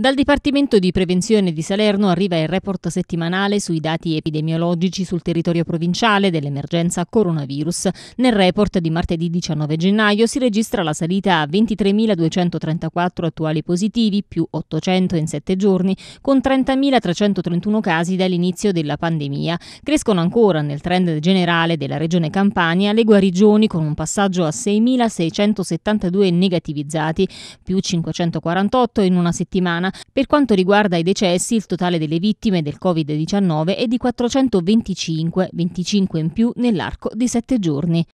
Dal Dipartimento di Prevenzione di Salerno arriva il report settimanale sui dati epidemiologici sul territorio provinciale dell'emergenza coronavirus. Nel report di martedì 19 gennaio si registra la salita a 23.234 attuali positivi, più 800 in 7 giorni, con 30.331 casi dall'inizio della pandemia. Crescono ancora nel trend generale della regione Campania le guarigioni con un passaggio a 6.672 negativizzati, più 548 in una settimana per quanto riguarda i decessi, il totale delle vittime del Covid-19 è di 425, 25 in più nell'arco di sette giorni.